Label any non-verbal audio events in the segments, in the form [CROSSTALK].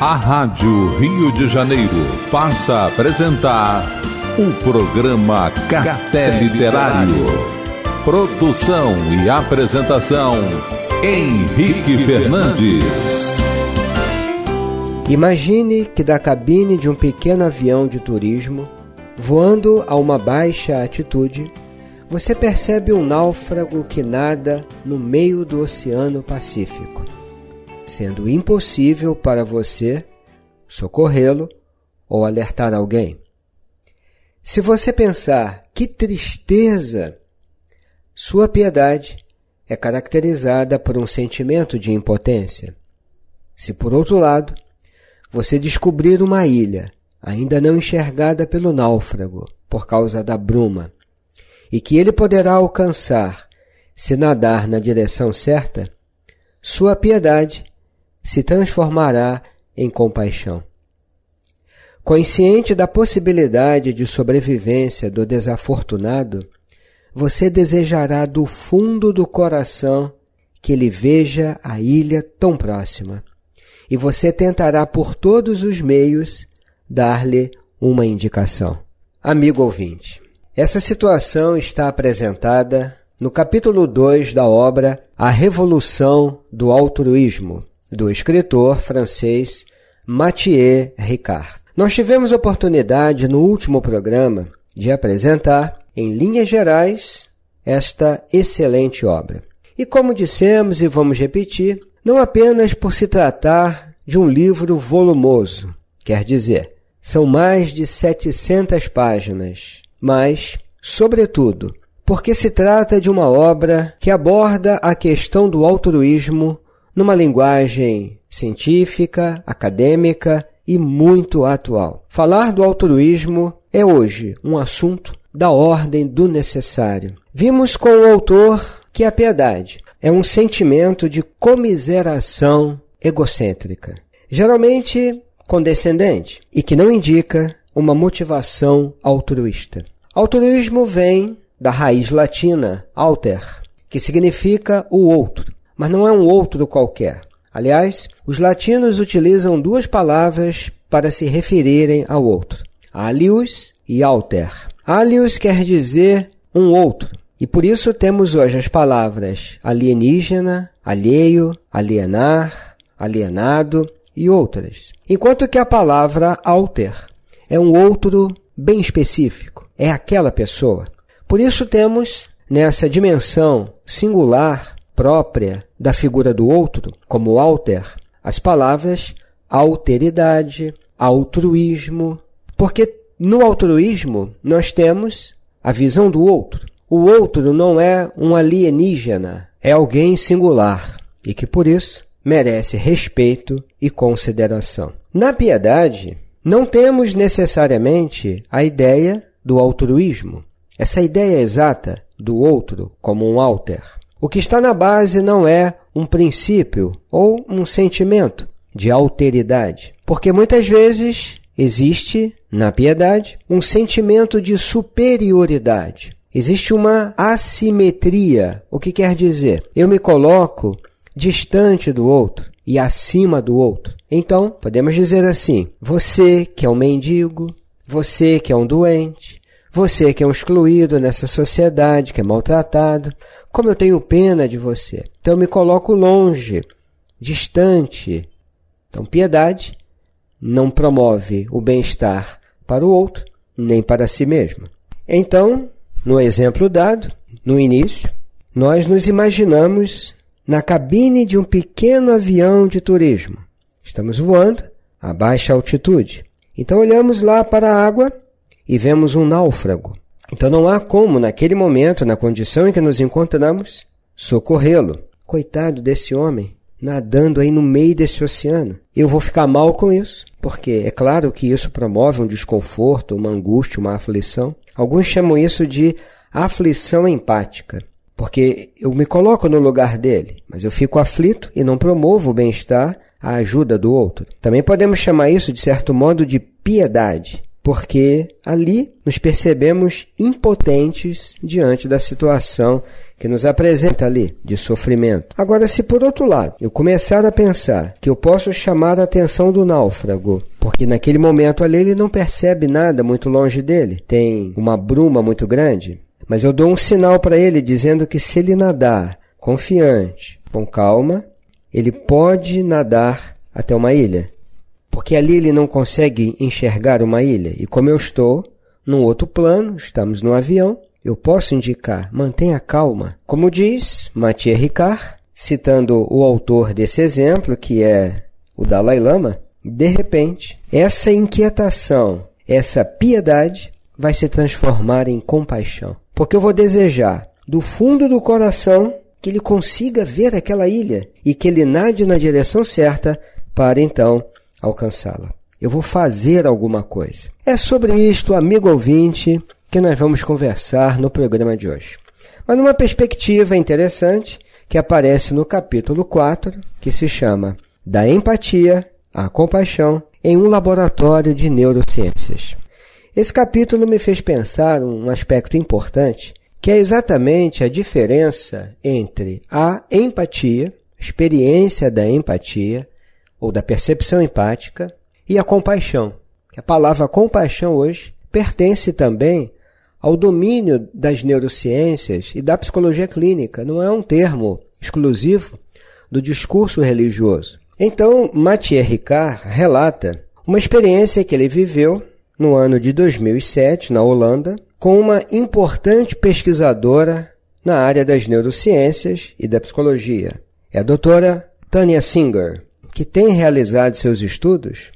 A Rádio Rio de Janeiro passa a apresentar o programa Café Literário. Produção e apresentação Henrique Fernandes. Imagine que da cabine de um pequeno avião de turismo, voando a uma baixa altitude, você percebe um náufrago que nada no meio do Oceano Pacífico sendo impossível para você socorrê-lo ou alertar alguém. Se você pensar que tristeza, sua piedade é caracterizada por um sentimento de impotência. Se por outro lado, você descobrir uma ilha ainda não enxergada pelo náufrago por causa da bruma, e que ele poderá alcançar se nadar na direção certa, sua piedade se transformará em compaixão. Consciente da possibilidade de sobrevivência do desafortunado, você desejará do fundo do coração que ele veja a ilha tão próxima, e você tentará por todos os meios dar-lhe uma indicação. Amigo ouvinte, essa situação está apresentada no capítulo 2 da obra A Revolução do Altruísmo, do escritor francês Mathieu Ricard. Nós tivemos oportunidade no último programa de apresentar, em linhas gerais, esta excelente obra. E como dissemos e vamos repetir, não apenas por se tratar de um livro volumoso, quer dizer, são mais de 700 páginas, mas, sobretudo, porque se trata de uma obra que aborda a questão do altruísmo numa linguagem científica, acadêmica e muito atual. Falar do altruísmo é hoje um assunto da ordem do necessário. Vimos com o autor que a piedade é um sentimento de comiseração egocêntrica, geralmente condescendente e que não indica uma motivação altruísta. Altruísmo vem da raiz latina alter, que significa o outro, mas não é um outro qualquer. Aliás, os latinos utilizam duas palavras para se referirem ao outro: alius e alter. Alius quer dizer um outro, e por isso temos hoje as palavras alienígena, alheio, alienar, alienado e outras. Enquanto que a palavra alter é um outro bem específico, é aquela pessoa. Por isso temos nessa dimensão singular, própria da figura do outro, como alter, as palavras alteridade, altruísmo, porque no altruísmo nós temos a visão do outro. O outro não é um alienígena, é alguém singular e que por isso merece respeito e consideração. Na piedade, não temos necessariamente a ideia do altruísmo, essa ideia exata do outro como um alter. O que está na base não é um princípio ou um sentimento de alteridade, porque muitas vezes existe na piedade um sentimento de superioridade. Existe uma assimetria. O que quer dizer? Eu me coloco distante do outro e acima do outro. Então, podemos dizer assim: você que é um mendigo, você que é um doente, você que é um excluído nessa sociedade, que é maltratado, como eu tenho pena de você. Então eu me coloco longe, distante. Então piedade não promove o bem-estar para o outro, nem para si mesmo. Então, no exemplo dado, no início, nós nos imaginamos na cabine de um pequeno avião de turismo. Estamos voando a baixa altitude. Então olhamos lá para a água e vemos um náufrago. Então não há como, naquele momento, na condição em que nos encontramos, socorrê-lo. Coitado desse homem, nadando aí no meio desse oceano. Eu vou ficar mal com isso, porque é claro que isso promove um desconforto, uma angústia, uma aflição. Alguns chamam isso de aflição empática, porque eu me coloco no lugar dele, mas eu fico aflito e não promovo o bem-estar, a ajuda do outro. Também podemos chamar isso, de certo modo, de piedade porque ali nos percebemos impotentes diante da situação que nos apresenta ali de sofrimento. Agora, se por outro lado eu começar a pensar que eu posso chamar a atenção do náufrago, porque naquele momento ali ele não percebe nada muito longe dele, tem uma bruma muito grande, mas eu dou um sinal para ele dizendo que se ele nadar confiante, com calma, ele pode nadar até uma ilha. Porque ali ele não consegue enxergar uma ilha. E como eu estou num outro plano, estamos no avião, eu posso indicar, mantenha calma. Como diz Mathieu Ricard, citando o autor desse exemplo, que é o Dalai Lama, de repente, essa inquietação, essa piedade vai se transformar em compaixão. Porque eu vou desejar do fundo do coração que ele consiga ver aquela ilha e que ele nade na direção certa para então alcançá-la. Eu vou fazer alguma coisa. É sobre isto, amigo ouvinte, que nós vamos conversar no programa de hoje. Mas numa perspectiva interessante que aparece no capítulo 4, que se chama Da Empatia à Compaixão em um Laboratório de Neurociências. Esse capítulo me fez pensar um aspecto importante, que é exatamente a diferença entre a empatia, experiência da empatia, ou da percepção empática, e a compaixão. A palavra compaixão hoje pertence também ao domínio das neurociências e da psicologia clínica, não é um termo exclusivo do discurso religioso. Então, Mathieu Ricard relata uma experiência que ele viveu no ano de 2007, na Holanda, com uma importante pesquisadora na área das neurociências e da psicologia. É a doutora Tânia Singer que tem realizado seus estudos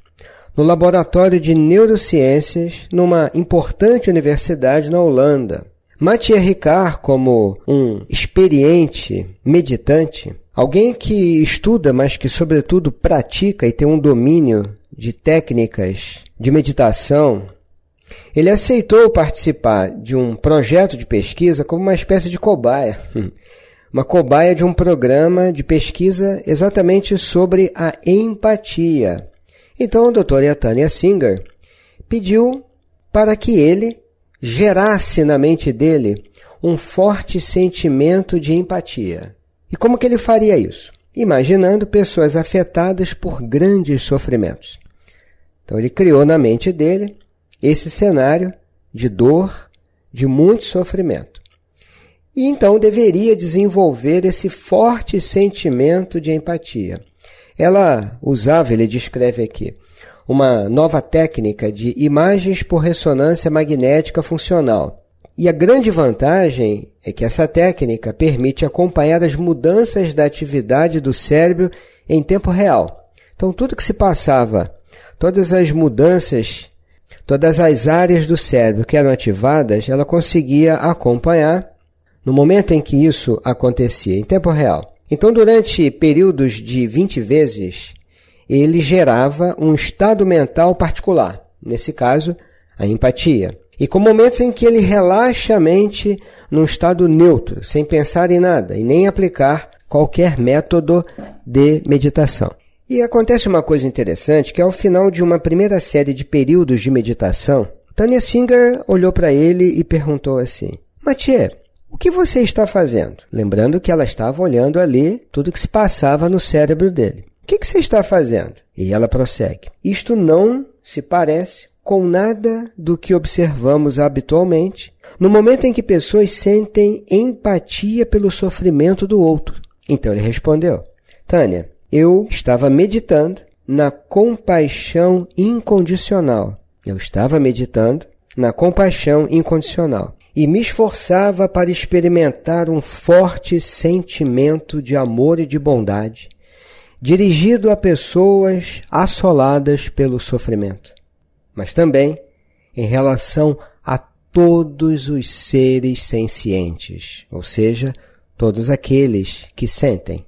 no Laboratório de Neurociências numa importante universidade na Holanda. Mathieu Ricard, como um experiente meditante, alguém que estuda, mas que sobretudo pratica e tem um domínio de técnicas de meditação, ele aceitou participar de um projeto de pesquisa como uma espécie de cobaia. [LAUGHS] uma cobaia de um programa de pesquisa exatamente sobre a empatia. Então, a doutora Tânia Singer pediu para que ele gerasse na mente dele um forte sentimento de empatia. E como que ele faria isso? Imaginando pessoas afetadas por grandes sofrimentos. Então, ele criou na mente dele esse cenário de dor, de muito sofrimento e então deveria desenvolver esse forte sentimento de empatia. Ela usava, ele descreve aqui, uma nova técnica de imagens por ressonância magnética funcional. E a grande vantagem é que essa técnica permite acompanhar as mudanças da atividade do cérebro em tempo real. Então, tudo que se passava, todas as mudanças, todas as áreas do cérebro que eram ativadas, ela conseguia acompanhar no momento em que isso acontecia, em tempo real. Então, durante períodos de 20 vezes, ele gerava um estado mental particular, nesse caso, a empatia. E com momentos em que ele relaxa a mente num estado neutro, sem pensar em nada e nem aplicar qualquer método de meditação. E acontece uma coisa interessante, que ao final de uma primeira série de períodos de meditação, Tanya Singer olhou para ele e perguntou assim: "Mathieu, o que você está fazendo? Lembrando que ela estava olhando ali tudo que se passava no cérebro dele. O que, que você está fazendo? E ela prossegue. Isto não se parece com nada do que observamos habitualmente no momento em que pessoas sentem empatia pelo sofrimento do outro. Então ele respondeu: Tânia, eu estava meditando na compaixão incondicional. Eu estava meditando na compaixão incondicional e me esforçava para experimentar um forte sentimento de amor e de bondade, dirigido a pessoas assoladas pelo sofrimento, mas também em relação a todos os seres sencientes, ou seja, todos aqueles que sentem.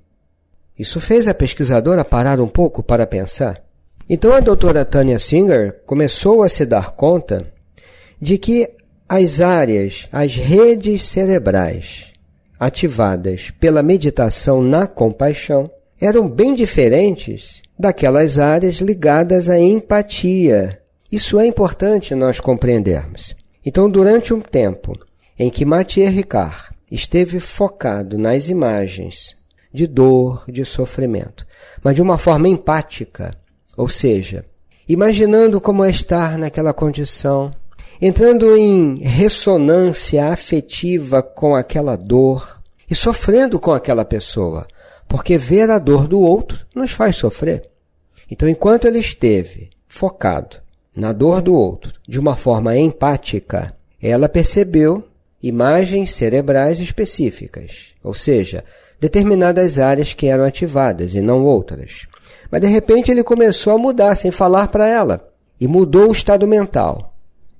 Isso fez a pesquisadora parar um pouco para pensar. Então a doutora Tanya Singer começou a se dar conta de que as áreas, as redes cerebrais ativadas pela meditação na compaixão eram bem diferentes daquelas áreas ligadas à empatia. Isso é importante nós compreendermos. Então, durante um tempo em que Mathieu Ricard esteve focado nas imagens de dor, de sofrimento, mas de uma forma empática, ou seja, imaginando como é estar naquela condição entrando em ressonância afetiva com aquela dor e sofrendo com aquela pessoa, porque ver a dor do outro nos faz sofrer. Então, enquanto ele esteve focado na dor do outro de uma forma empática, ela percebeu imagens cerebrais específicas, ou seja, determinadas áreas que eram ativadas e não outras. Mas de repente ele começou a mudar sem falar para ela e mudou o estado mental.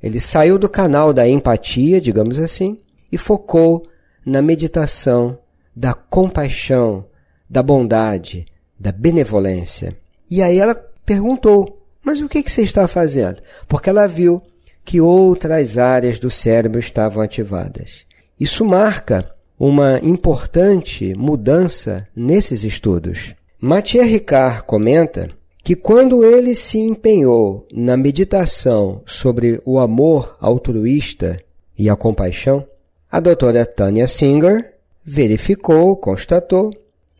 Ele saiu do canal da empatia, digamos assim, e focou na meditação da compaixão, da bondade, da benevolência. E aí ela perguntou: Mas o que, você está fazendo? Porque ela viu que outras áreas do cérebro estavam ativadas. Isso marca uma importante mudança nesses estudos. Mathieu Ricard comenta que quando ele se empenhou na meditação sobre o amor altruísta e a compaixão, a doutora Tanya Singer verificou, constatou,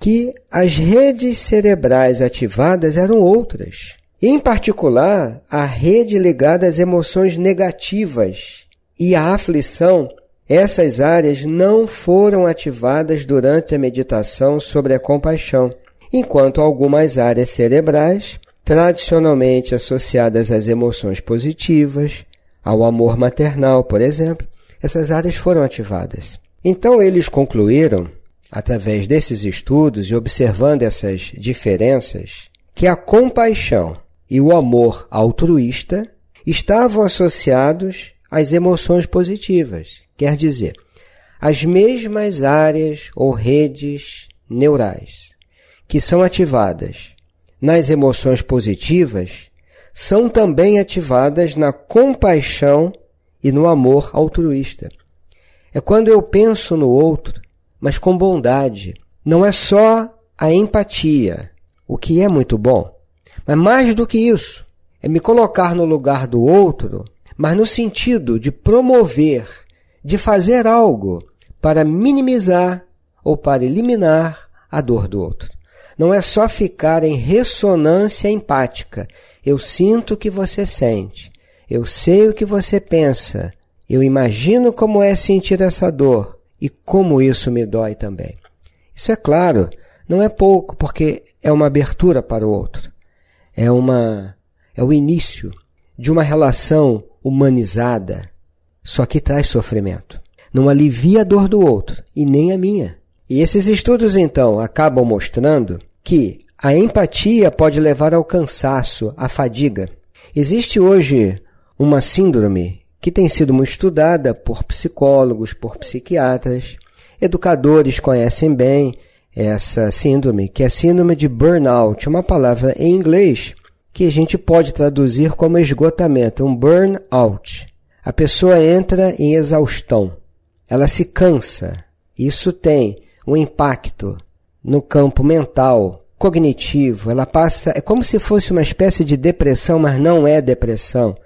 que as redes cerebrais ativadas eram outras, em particular a rede ligada às emoções negativas e à aflição. Essas áreas não foram ativadas durante a meditação sobre a compaixão enquanto algumas áreas cerebrais, tradicionalmente associadas às emoções positivas, ao amor maternal, por exemplo, essas áreas foram ativadas. Então, eles concluíram, através desses estudos e observando essas diferenças, que a compaixão e o amor altruísta estavam associados às emoções positivas, quer dizer, às mesmas áreas ou redes neurais que são ativadas nas emoções positivas são também ativadas na compaixão e no amor altruísta. É quando eu penso no outro, mas com bondade. Não é só a empatia, o que é muito bom, mas mais do que isso, é me colocar no lugar do outro, mas no sentido de promover, de fazer algo para minimizar ou para eliminar a dor do outro não é só ficar em ressonância empática. Eu sinto o que você sente. Eu sei o que você pensa. Eu imagino como é sentir essa dor e como isso me dói também. Isso é claro, não é pouco, porque é uma abertura para o outro. É uma é o início de uma relação humanizada. Só que traz sofrimento. Não alivia a dor do outro e nem a minha. E esses estudos, então, acabam mostrando que a empatia pode levar ao cansaço, à fadiga. Existe hoje uma síndrome que tem sido muito estudada por psicólogos, por psiquiatras, educadores conhecem bem essa síndrome, que é a síndrome de burnout, uma palavra em inglês que a gente pode traduzir como esgotamento, um burnout. A pessoa entra em exaustão, ela se cansa. Isso tem o impacto no campo mental, cognitivo, ela passa, é como se fosse uma espécie de depressão, mas não é depressão.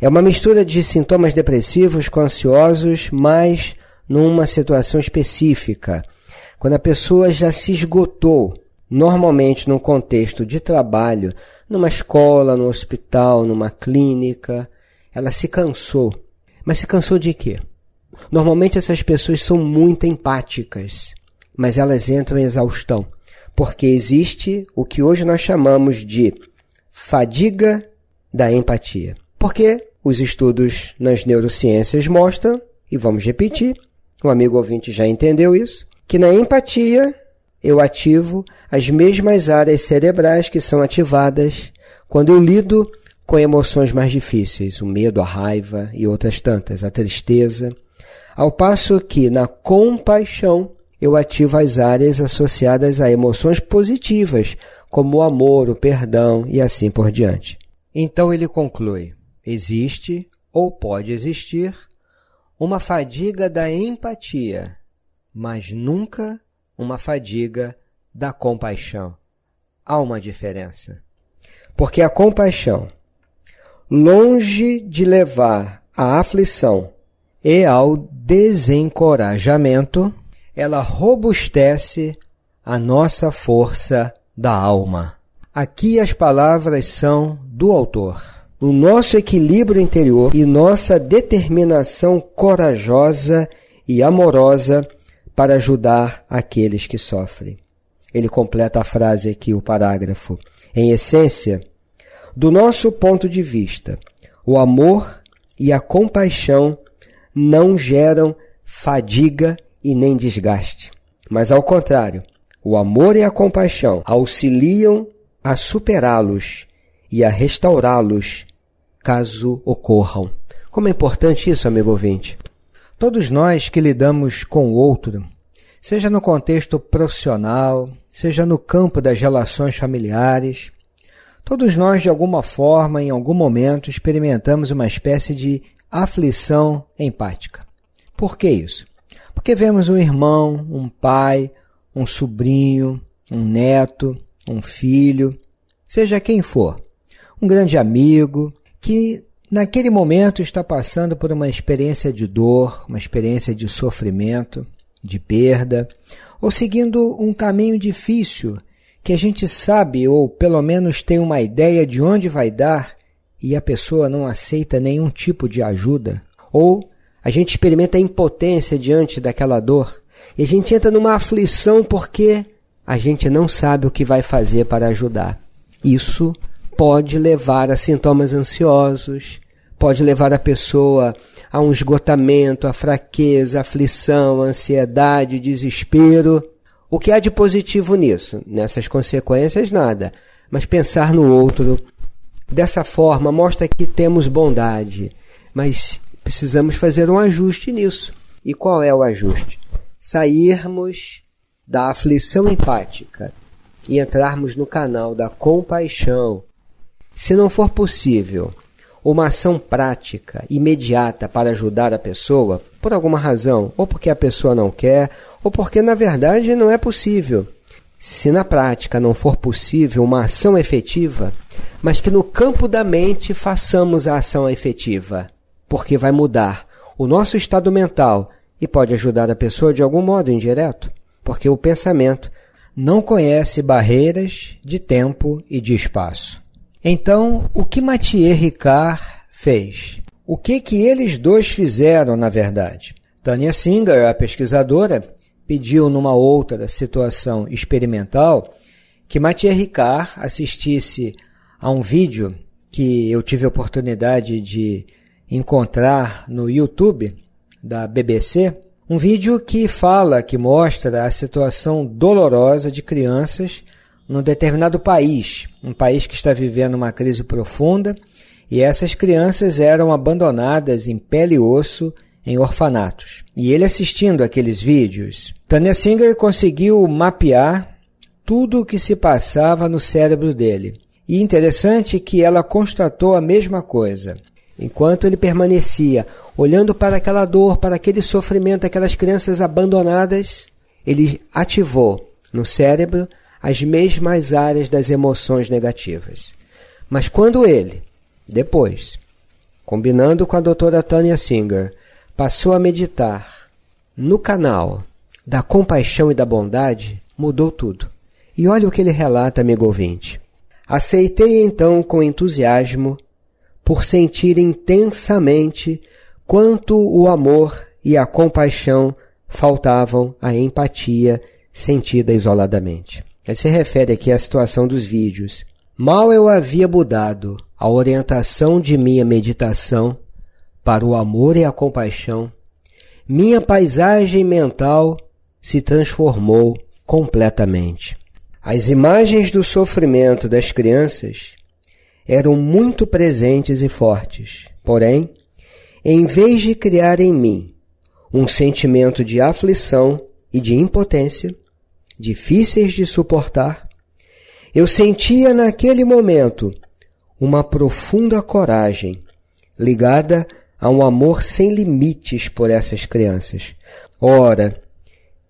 É uma mistura de sintomas depressivos com ansiosos, mas numa situação específica. Quando a pessoa já se esgotou, normalmente num contexto de trabalho, numa escola, no num hospital, numa clínica, ela se cansou. Mas se cansou de quê? Normalmente essas pessoas são muito empáticas mas elas entram em exaustão, porque existe o que hoje nós chamamos de fadiga da empatia. Porque os estudos nas neurociências mostram, e vamos repetir, o amigo ouvinte já entendeu isso, que na empatia eu ativo as mesmas áreas cerebrais que são ativadas quando eu lido com emoções mais difíceis, o medo, a raiva e outras tantas, a tristeza. Ao passo que na compaixão eu ativo as áreas associadas a emoções positivas, como o amor, o perdão e assim por diante. Então ele conclui: existe ou pode existir uma fadiga da empatia, mas nunca uma fadiga da compaixão. Há uma diferença. Porque a compaixão, longe de levar à aflição e ao desencorajamento, ela robustece a nossa força da alma. Aqui as palavras são do autor. O nosso equilíbrio interior e nossa determinação corajosa e amorosa para ajudar aqueles que sofrem. Ele completa a frase aqui, o parágrafo. Em essência, do nosso ponto de vista, o amor e a compaixão não geram fadiga e nem desgaste. Mas ao contrário, o amor e a compaixão auxiliam a superá-los e a restaurá-los caso ocorram. Como é importante isso, amigo ouvinte? Todos nós que lidamos com o outro, seja no contexto profissional, seja no campo das relações familiares, todos nós de alguma forma, em algum momento, experimentamos uma espécie de aflição empática. Por que isso? Porque vemos um irmão, um pai, um sobrinho, um neto, um filho, seja quem for, um grande amigo, que naquele momento está passando por uma experiência de dor, uma experiência de sofrimento, de perda, ou seguindo um caminho difícil que a gente sabe ou pelo menos tem uma ideia de onde vai dar e a pessoa não aceita nenhum tipo de ajuda, ou a gente experimenta a impotência diante daquela dor e a gente entra numa aflição porque a gente não sabe o que vai fazer para ajudar. Isso pode levar a sintomas ansiosos, pode levar a pessoa a um esgotamento, a fraqueza, a aflição, a ansiedade, desespero. O que há de positivo nisso? Nessas consequências, nada. Mas pensar no outro dessa forma mostra que temos bondade, mas precisamos fazer um ajuste nisso. E qual é o ajuste? Sairmos da aflição empática e entrarmos no canal da compaixão. Se não for possível uma ação prática, imediata para ajudar a pessoa, por alguma razão, ou porque a pessoa não quer, ou porque na verdade não é possível. Se na prática não for possível uma ação efetiva, mas que no campo da mente façamos a ação efetiva porque vai mudar o nosso estado mental e pode ajudar a pessoa de algum modo indireto, porque o pensamento não conhece barreiras de tempo e de espaço. Então, o que Mathieu Ricard fez? O que que eles dois fizeram, na verdade? Tânia Singer, a pesquisadora, pediu numa outra situação experimental que Mathieu Ricard assistisse a um vídeo que eu tive a oportunidade de encontrar no YouTube da BBC um vídeo que fala, que mostra a situação dolorosa de crianças num determinado país, um país que está vivendo uma crise profunda, e essas crianças eram abandonadas em pele e osso em orfanatos. E ele assistindo aqueles vídeos, Tanya Singer conseguiu mapear tudo o que se passava no cérebro dele. E interessante que ela constatou a mesma coisa. Enquanto ele permanecia olhando para aquela dor, para aquele sofrimento, aquelas crianças abandonadas, ele ativou no cérebro as mesmas áreas das emoções negativas. Mas quando ele, depois, combinando com a doutora Tanya Singer, passou a meditar no canal da compaixão e da bondade, mudou tudo. E olha o que ele relata, amigo ouvinte. Aceitei então com entusiasmo por sentir intensamente quanto o amor e a compaixão faltavam à empatia sentida isoladamente. Ele se refere aqui à situação dos vídeos. Mal eu havia mudado a orientação de minha meditação para o amor e a compaixão, minha paisagem mental se transformou completamente. As imagens do sofrimento das crianças eram muito presentes e fortes. Porém, em vez de criar em mim um sentimento de aflição e de impotência, difíceis de suportar, eu sentia naquele momento uma profunda coragem ligada a um amor sem limites por essas crianças. Ora,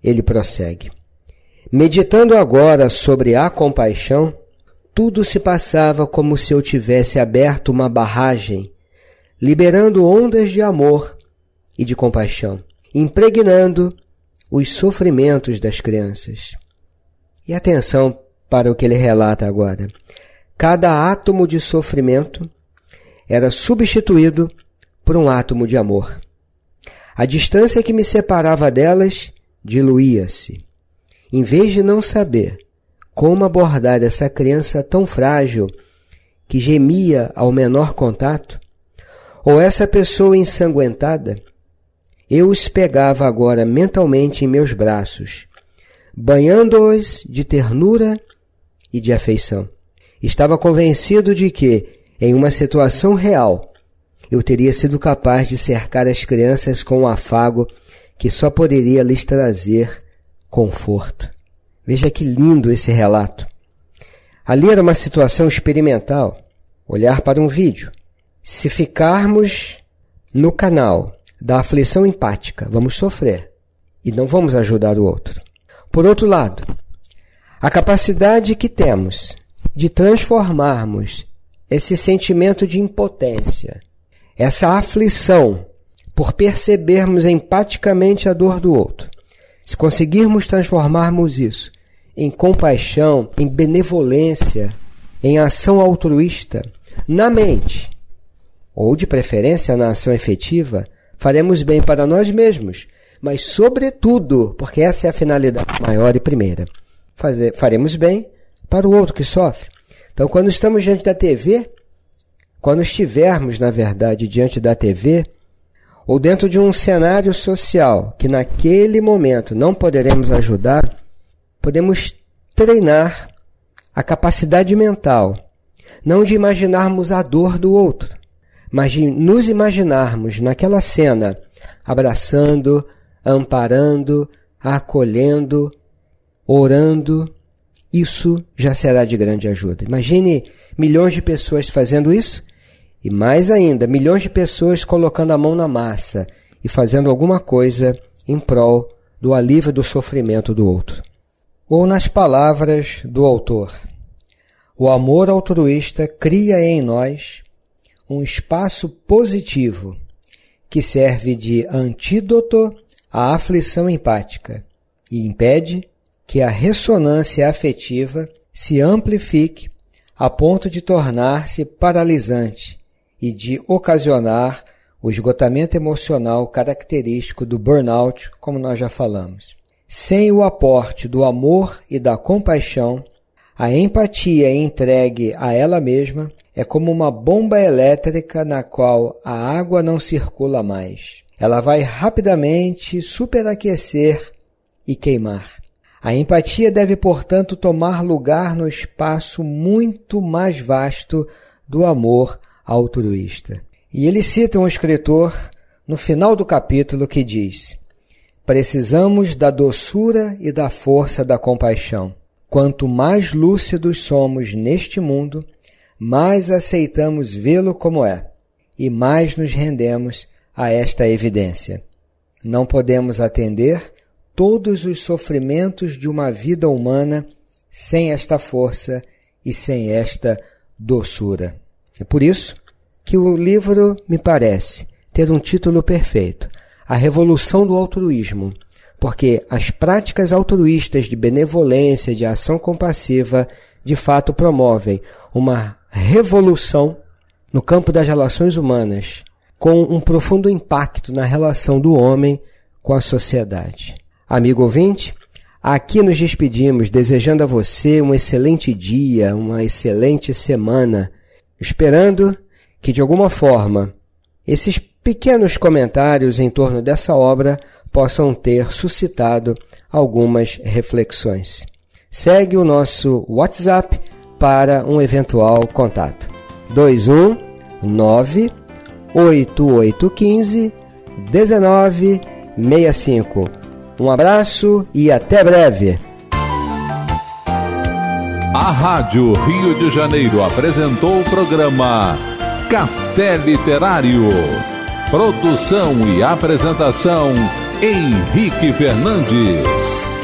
ele prossegue, meditando agora sobre a compaixão, tudo se passava como se eu tivesse aberto uma barragem, liberando ondas de amor e de compaixão, impregnando os sofrimentos das crianças. E atenção para o que ele relata agora. Cada átomo de sofrimento era substituído por um átomo de amor. A distância que me separava delas diluía-se. Em vez de não saber como abordar essa criança tão frágil que gemia ao menor contato? Ou essa pessoa ensanguentada? Eu os pegava agora mentalmente em meus braços, banhando-os de ternura e de afeição. Estava convencido de que, em uma situação real, eu teria sido capaz de cercar as crianças com um afago que só poderia lhes trazer conforto. Veja que lindo esse relato. Ali era uma situação experimental, olhar para um vídeo. Se ficarmos no canal da aflição empática, vamos sofrer e não vamos ajudar o outro. Por outro lado, a capacidade que temos de transformarmos esse sentimento de impotência, essa aflição, por percebermos empaticamente a dor do outro, se conseguirmos transformarmos isso em compaixão, em benevolência, em ação altruísta, na mente, ou de preferência na ação efetiva, faremos bem para nós mesmos, mas sobretudo, porque essa é a finalidade maior e primeira, fazer, faremos bem para o outro que sofre. Então, quando estamos diante da TV, quando estivermos, na verdade, diante da TV, ou dentro de um cenário social que naquele momento não poderemos ajudar, podemos treinar a capacidade mental, não de imaginarmos a dor do outro, mas de nos imaginarmos naquela cena, abraçando, amparando, acolhendo, orando. Isso já será de grande ajuda. Imagine milhões de pessoas fazendo isso e mais ainda, milhões de pessoas colocando a mão na massa e fazendo alguma coisa em prol do alívio do sofrimento do outro ou nas palavras do autor. O amor altruísta cria em nós um espaço positivo que serve de antídoto à aflição empática e impede que a ressonância afetiva se amplifique a ponto de tornar-se paralisante e de ocasionar o esgotamento emocional característico do burnout, como nós já falamos. Sem o aporte do amor e da compaixão, a empatia entregue a ela mesma é como uma bomba elétrica na qual a água não circula mais. Ela vai rapidamente superaquecer e queimar. A empatia deve, portanto, tomar lugar no espaço muito mais vasto do amor altruísta. E ele cita um escritor no final do capítulo que diz: Precisamos da doçura e da força da compaixão. Quanto mais lúcidos somos neste mundo, mais aceitamos vê-lo como é e mais nos rendemos a esta evidência. Não podemos atender todos os sofrimentos de uma vida humana sem esta força e sem esta doçura. É por isso que o livro me parece ter um título perfeito a revolução do altruísmo, porque as práticas altruístas de benevolência, de ação compassiva, de fato promovem uma revolução no campo das relações humanas, com um profundo impacto na relação do homem com a sociedade. Amigo ouvinte, aqui nos despedimos desejando a você um excelente dia, uma excelente semana, esperando que de alguma forma esses pequenos comentários em torno dessa obra possam ter suscitado algumas reflexões. Segue o nosso WhatsApp para um eventual contato. 219 8815 1965. Um abraço e até breve. A Rádio Rio de Janeiro apresentou o programa Café Literário. Produção e apresentação Henrique Fernandes.